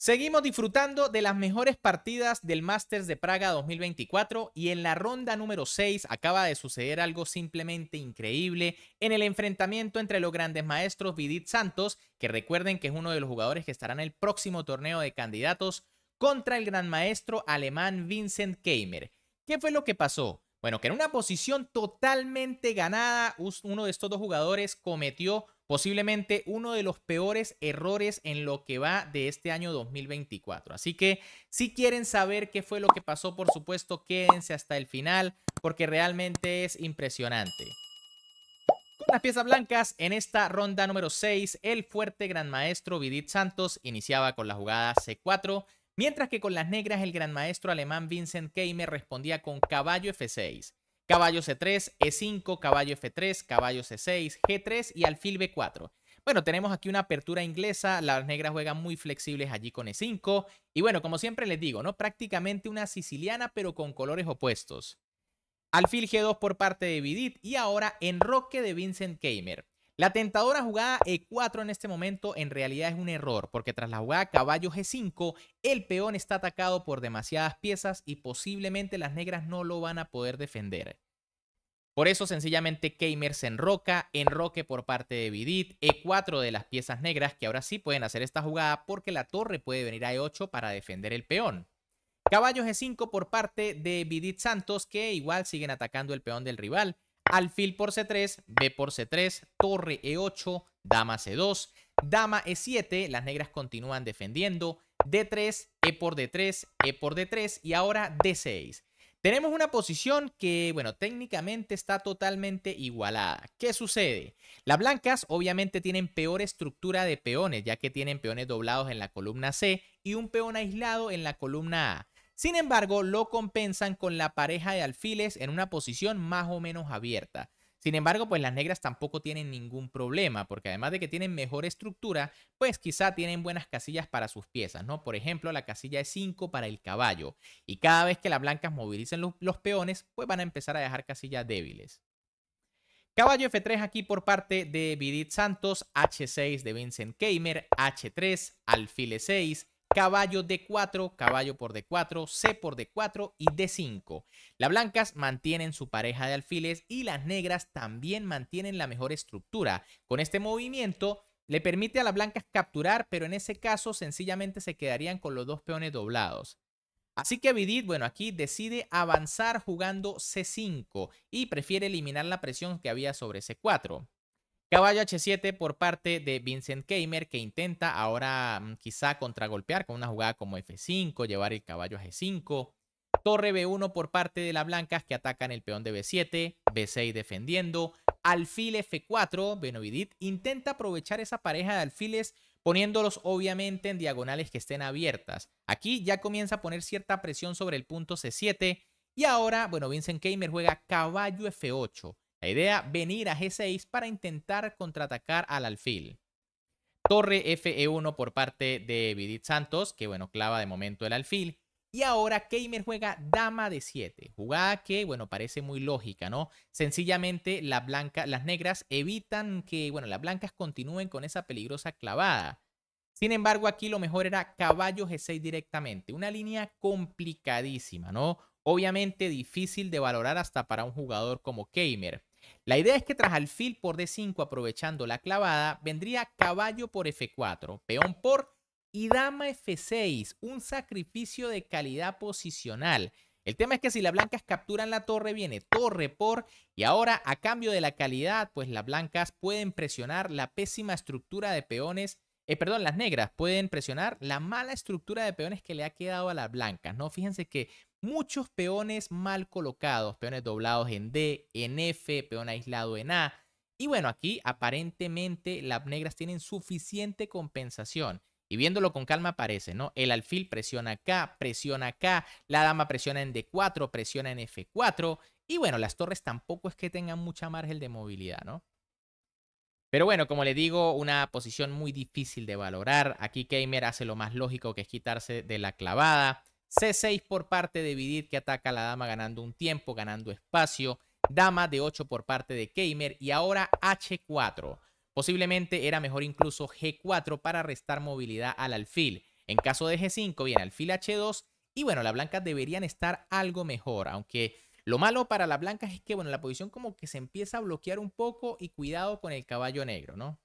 Seguimos disfrutando de las mejores partidas del Masters de Praga 2024 y en la ronda número 6 acaba de suceder algo simplemente increíble en el enfrentamiento entre los grandes maestros Vidit Santos, que recuerden que es uno de los jugadores que estará en el próximo torneo de candidatos, contra el gran maestro alemán Vincent Keimer. ¿Qué fue lo que pasó? Bueno, que en una posición totalmente ganada, uno de estos dos jugadores cometió posiblemente uno de los peores errores en lo que va de este año 2024. Así que si quieren saber qué fue lo que pasó, por supuesto, quédense hasta el final porque realmente es impresionante. Con las piezas blancas, en esta ronda número 6, el fuerte gran maestro Vidit Santos iniciaba con la jugada C4, mientras que con las negras el gran maestro alemán Vincent Keimer respondía con caballo F6 caballo C3, E5, caballo F3, caballo C6, G3 y alfil B4. Bueno, tenemos aquí una apertura inglesa, las negras juegan muy flexibles allí con E5 y bueno, como siempre les digo, ¿no? Prácticamente una siciliana pero con colores opuestos. Alfil G2 por parte de Vidit y ahora enroque de Vincent Kamer. La tentadora jugada E4 en este momento en realidad es un error, porque tras la jugada caballo G5, el peón está atacado por demasiadas piezas y posiblemente las negras no lo van a poder defender. Por eso sencillamente Kamer se enroca, enroque por parte de Vidit, E4 de las piezas negras que ahora sí pueden hacer esta jugada porque la torre puede venir a E8 para defender el peón. Caballo G5 por parte de Vidit Santos que igual siguen atacando el peón del rival alfil por C3, B por C3, torre E8, dama C2, dama E7, las negras continúan defendiendo, D3, E por D3, E por D3 y ahora D6. Tenemos una posición que, bueno, técnicamente está totalmente igualada. ¿Qué sucede? Las blancas obviamente tienen peor estructura de peones, ya que tienen peones doblados en la columna C y un peón aislado en la columna A. Sin embargo, lo compensan con la pareja de alfiles en una posición más o menos abierta. Sin embargo, pues las negras tampoco tienen ningún problema, porque además de que tienen mejor estructura, pues quizá tienen buenas casillas para sus piezas, ¿no? Por ejemplo, la casilla e 5 para el caballo, y cada vez que las blancas movilicen los, peones, pues van a empezar a dejar casillas débiles. Caballo F3 aquí por parte de Vidit Santos, H6 de Vincent Kamer, H3, alfile 6 caballo D4, caballo por D4, C por D4 y D5. Las blancas mantienen su pareja de alfiles y las negras también mantienen la mejor estructura. Con este movimiento le permite a las blancas capturar, pero en ese caso sencillamente se quedarían con los dos peones doblados. Así que Vidit, bueno, aquí decide avanzar jugando C5 y prefiere eliminar la presión que había sobre C4. Caballo H7 por parte de Vincent Keimer, que intenta ahora mm, quizá contragolpear con una jugada como F5, llevar el caballo a G5. Torre B1 por parte de las blancas que atacan el peón de B7, B6 defendiendo. Alfil F4, Benovidit intenta aprovechar esa pareja de alfiles poniéndolos obviamente en diagonales que estén abiertas. Aquí ya comienza a poner cierta presión sobre el punto C7 y ahora, bueno, Vincent Keimer juega caballo F8. La idea, venir a G6 para intentar contraatacar al alfil. Torre Fe1 por parte de Vidit Santos, que bueno, clava de momento el alfil. Y ahora Keimer juega dama de 7. Jugada que, bueno, parece muy lógica, ¿no? Sencillamente la blanca, las negras evitan que, bueno, las blancas continúen con esa peligrosa clavada. Sin embargo, aquí lo mejor era caballo G6 directamente. Una línea complicadísima, ¿no? Obviamente difícil de valorar hasta para un jugador como Keimer. La idea es que tras alfil por D5 aprovechando la clavada, vendría caballo por F4, peón por y dama F6, un sacrificio de calidad posicional. El tema es que si las blancas capturan la torre, viene torre por, y ahora a cambio de la calidad, pues las blancas pueden presionar la pésima estructura de peones, eh, perdón, las negras pueden presionar la mala estructura de peones que le ha quedado a las blancas, ¿no? Fíjense que muchos peones mal colocados, peones doblados en D, en F, peón aislado en A. Y bueno, aquí aparentemente las negras tienen suficiente compensación. Y viéndolo con calma parece, ¿no? El alfil presiona acá, presiona acá, la dama presiona en D4, presiona en F4. Y bueno, las torres tampoco es que tengan mucha margen de movilidad, ¿no? Pero bueno, como le digo, una posición muy difícil de valorar. Aquí Keimer hace lo más lógico que es quitarse de la clavada. C6 por parte de Vidir que ataca a la dama ganando un tiempo, ganando espacio. Dama de 8 por parte de Keimer y ahora H4. Posiblemente era mejor incluso G4 para restar movilidad al alfil. En caso de G5 viene alfil H2 y bueno, las blancas deberían estar algo mejor, aunque lo malo para las blancas es que bueno, la posición como que se empieza a bloquear un poco y cuidado con el caballo negro, ¿no?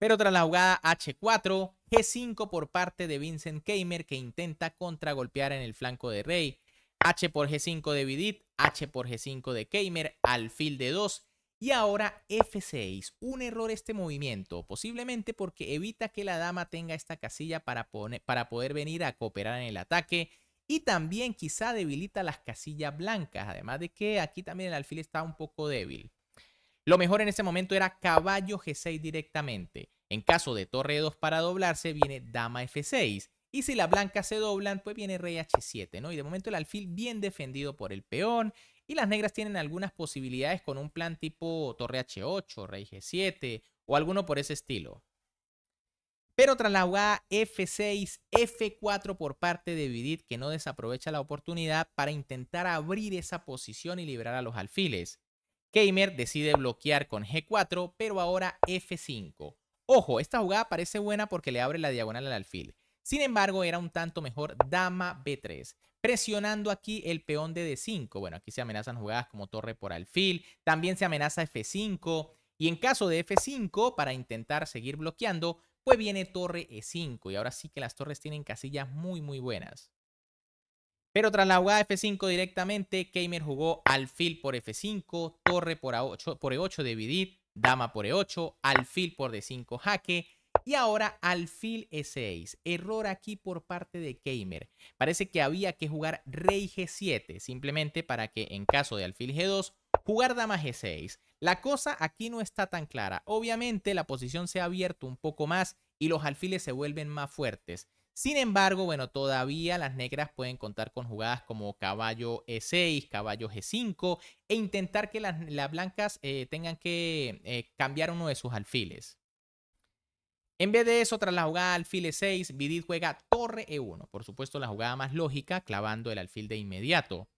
Pero tras la jugada H4, G5 por parte de Vincent Keimer que intenta contragolpear en el flanco de Rey. H por G5 de Vidit, H por G5 de Keimer, alfil de 2 y ahora F6. Un error este movimiento, posiblemente porque evita que la dama tenga esta casilla para, para poder venir a cooperar en el ataque y también quizá debilita las casillas blancas, además de que aquí también el alfil está un poco débil. Lo mejor en ese momento era caballo G6 directamente. En caso de torre 2 para doblarse, viene dama F6. Y si la blanca se doblan, pues viene rey H7, ¿no? Y de momento el alfil bien defendido por el peón. Y las negras tienen algunas posibilidades con un plan tipo torre H8, rey G7 o alguno por ese estilo. Pero tras la jugada F6, F4 por parte de Vidit, que no desaprovecha la oportunidad para intentar abrir esa posición y liberar a los alfiles. Keimer decide bloquear con G4, pero ahora F5. Ojo, esta jugada parece buena porque le abre la diagonal al alfil. Sin embargo, era un tanto mejor dama B3, presionando aquí el peón de D5. Bueno, aquí se amenazan jugadas como torre por alfil, también se amenaza F5. Y en caso de F5, para intentar seguir bloqueando, pues viene torre E5. Y ahora sí que las torres tienen casillas muy, muy buenas. Pero tras la jugada F5 directamente, Kamer jugó alfil por F5, torre por, A8, por E8 dama por E8, alfil por D5 jaque y ahora alfil E6. Error aquí por parte de Keimer. Parece que había que jugar rey G7, simplemente para que en caso de alfil G2, jugar dama G6. La cosa aquí no está tan clara. Obviamente la posición se ha abierto un poco más y los alfiles se vuelven más fuertes. Sin embargo, bueno, todavía las negras pueden contar con jugadas como caballo E6, caballo G5 e intentar que las, blancas eh, tengan que eh, cambiar uno de sus alfiles. En vez de eso, tras la jugada alfil E6, Vidit juega torre E1. Por supuesto, la jugada más lógica, clavando el alfil de inmediato.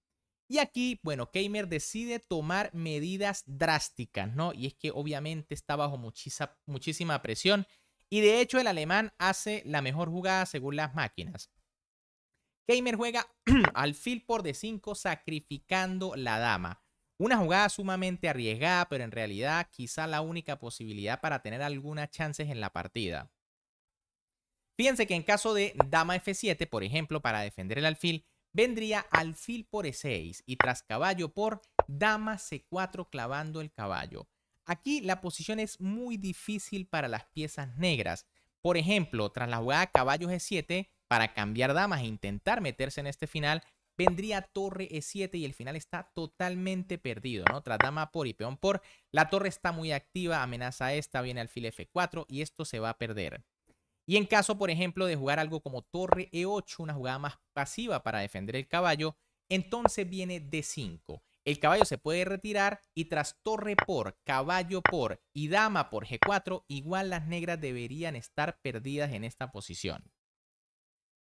Y aquí, bueno, Keimer decide tomar medidas drásticas, ¿no? Y es que obviamente está bajo muchísima presión y de hecho el alemán hace la mejor jugada según las máquinas. Gamer juega alfil por d 5 sacrificando la dama. Una jugada sumamente arriesgada, pero en realidad quizá la única posibilidad para tener algunas chances en la partida. Fíjense que en caso de dama f7, por ejemplo, para defender el alfil, vendría alfil por e6 y tras caballo por dama c4 clavando el caballo. Aquí la posición es muy difícil para las piezas negras. Por ejemplo, tras la jugada caballo e7, para cambiar damas e intentar meterse en este final, vendría torre e7 y el final está totalmente perdido, ¿no? Tras dama por y peón por, la torre está muy activa, amenaza esta, viene alfil f4 y esto se va a perder. Y en caso, por ejemplo, de jugar algo como torre e8, una jugada más pasiva para defender el caballo, entonces viene d5. El caballo se puede retirar y tras torre por, caballo por y dama por G4, igual las negras deberían estar perdidas en esta posición.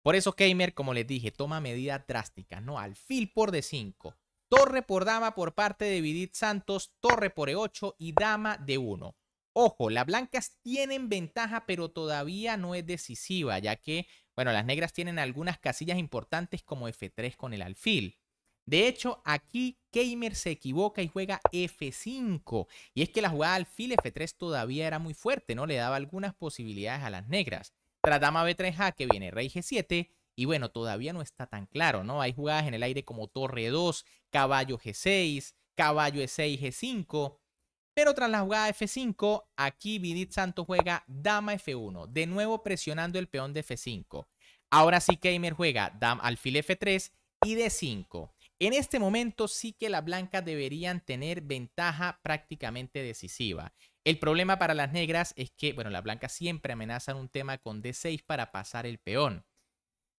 Por eso Keimer, como les dije, toma medidas drásticas, ¿no? Alfil por D5, torre por dama por parte de Vidit Santos, torre por E8 y dama de 1. Ojo, las blancas tienen ventaja, pero todavía no es decisiva, ya que, bueno, las negras tienen algunas casillas importantes como F3 con el alfil. De hecho, aquí Kamer se equivoca y juega F5. Y es que la jugada alfil F3 todavía era muy fuerte, ¿no? Le daba algunas posibilidades a las negras. Tras dama B3 que viene rey G7. Y bueno, todavía no está tan claro, ¿no? Hay jugadas en el aire como torre 2, caballo G6, caballo E6, G5. Pero tras la jugada F5, aquí Vidit Santos juega dama F1, de nuevo presionando el peón de F5. Ahora sí Kamer juega dama alfil F3 y D5. En este momento sí que las blancas deberían tener ventaja prácticamente decisiva. El problema para las negras es que, bueno, la blanca siempre amenazan un tema con D6 para pasar el peón.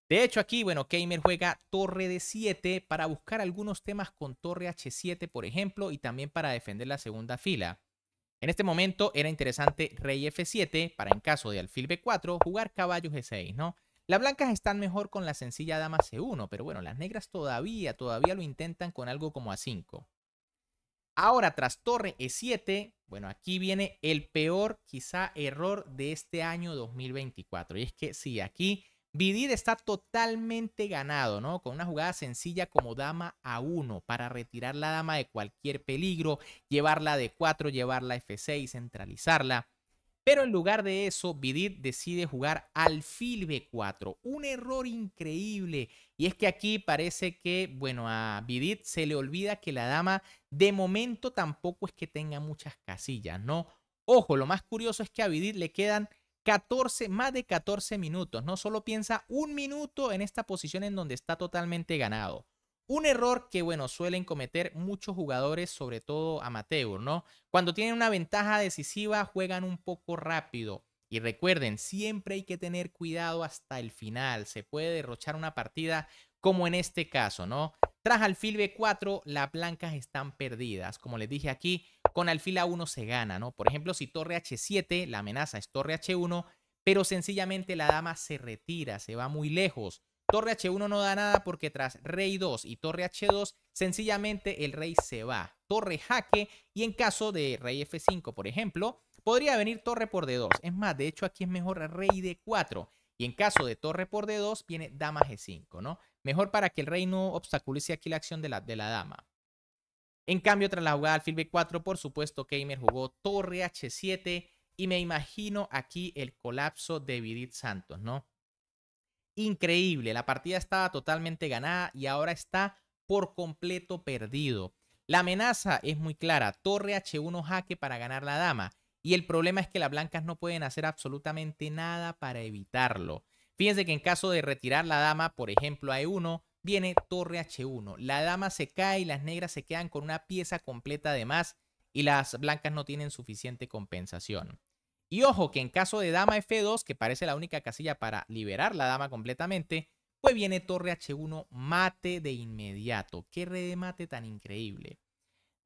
De hecho, aquí, bueno, Keimer juega torre d 7 para buscar algunos temas con torre H7, por ejemplo, y también para defender la segunda fila. En este momento era interesante rey F7 para, en caso de alfil B4, jugar caballo G6, ¿no? Las blancas están mejor con la sencilla dama C1, pero bueno, las negras todavía, todavía lo intentan con algo como A5. Ahora, tras torre E7, bueno, aquí viene el peor quizá error de este año 2024. Y es que sí, aquí Vidir está totalmente ganado, ¿no? Con una jugada sencilla como dama A1 para retirar la dama de cualquier peligro, llevarla de D4, llevarla F6, centralizarla. Pero en lugar de eso, Vidit decide jugar alfil B4. Un error increíble. Y es que aquí parece que, bueno, a Vidit se le olvida que la dama de momento tampoco es que tenga muchas casillas, ¿no? Ojo, lo más curioso es que a Vidit le quedan 14, más de 14 minutos. No solo piensa un minuto en esta posición en donde está totalmente ganado. Un error que, bueno, suelen cometer muchos jugadores, sobre todo amateur, ¿no? Cuando tienen una ventaja decisiva, juegan un poco rápido. Y recuerden, siempre hay que tener cuidado hasta el final. Se puede derrochar una partida como en este caso, ¿no? Tras alfil B4, las blancas están perdidas. Como les dije aquí, con alfil A1 se gana, ¿no? Por ejemplo, si torre H7, la amenaza es torre H1, pero sencillamente la dama se retira, se va muy lejos. Torre H1 no da nada porque tras Rey 2 y Torre H2, sencillamente el Rey se va. Torre jaque y en caso de Rey F5, por ejemplo, podría venir Torre por D2. Es más, de hecho aquí es mejor Rey D4. Y en caso de Torre por D2, viene Dama G5, ¿no? Mejor para que el Rey no obstaculice aquí la acción de la, de la Dama. En cambio, tras la jugada alfil B4, por supuesto, Keimer jugó Torre H7 y me imagino aquí el colapso de Vidit Santos, ¿no? increíble. La partida estaba totalmente ganada y ahora está por completo perdido. La amenaza es muy clara, torre H1 jaque para ganar la dama. Y el problema es que las blancas no pueden hacer absolutamente nada para evitarlo. Fíjense que en caso de retirar la dama, por ejemplo a E1, viene torre H1. La dama se cae y las negras se quedan con una pieza completa de más y las blancas no tienen suficiente compensación. Y ojo que en caso de dama F2, que parece la única casilla para liberar la dama completamente, pues viene torre H1 mate de inmediato. Qué red de mate tan increíble.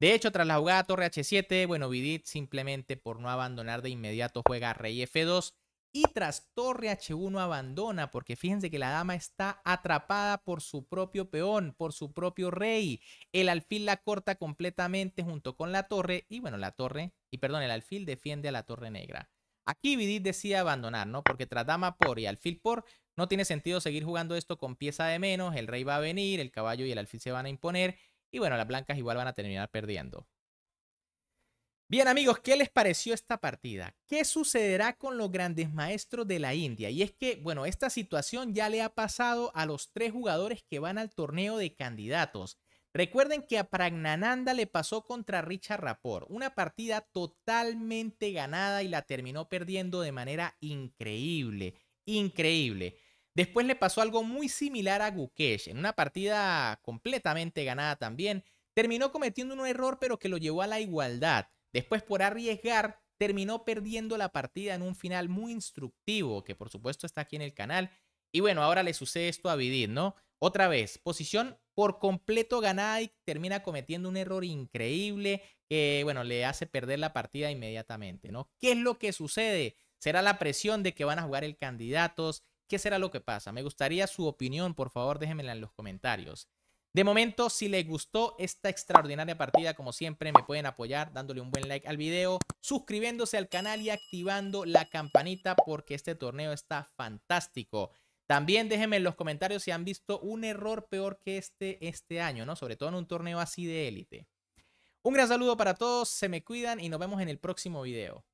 De hecho, tras la jugada torre H7, bueno, Vidit simplemente por no abandonar de inmediato juega rey F2 y tras torre H1 abandona porque fíjense que la dama está atrapada por su propio peón, por su propio rey. El alfil la corta completamente junto con la torre y bueno, la torre, y perdón, el alfil defiende a la torre negra. Aquí Vidit decide abandonar, ¿no? Porque tras dama por y alfil por, no tiene sentido seguir jugando esto con pieza de menos. El rey va a venir, el caballo y el alfil se van a imponer. Y bueno, las blancas igual van a terminar perdiendo. Bien amigos, ¿qué les pareció esta partida? ¿Qué sucederá con los grandes maestros de la India? Y es que, bueno, esta situación ya le ha pasado a los tres jugadores que van al torneo de candidatos. Recuerden que a Pragnananda le pasó contra Richard Rapport, una partida totalmente ganada y la terminó perdiendo de manera increíble, increíble. Después le pasó algo muy similar a Gukesh, en una partida completamente ganada también. Terminó cometiendo un error pero que lo llevó a la igualdad. Después por arriesgar terminó perdiendo la partida en un final muy instructivo, que por supuesto está aquí en el canal. Y bueno, ahora le sucede esto a Vidit, ¿no? Otra vez, posición por completo ganada y termina cometiendo un error increíble que, bueno, le hace perder la partida inmediatamente, ¿no? ¿Qué es lo que sucede? ¿Será la presión de que van a jugar el candidatos? ¿Qué será lo que pasa? Me gustaría su opinión, por favor, déjenmela en los comentarios. De momento, si les gustó esta extraordinaria partida, como siempre, me pueden apoyar dándole un buen like al video, suscribiéndose al canal y activando la campanita porque este torneo está fantástico. También déjenme en los comentarios si han visto un error peor que este este año, ¿no? Sobre todo en un torneo así de élite. Un gran saludo para todos, se me cuidan y nos vemos en el próximo video.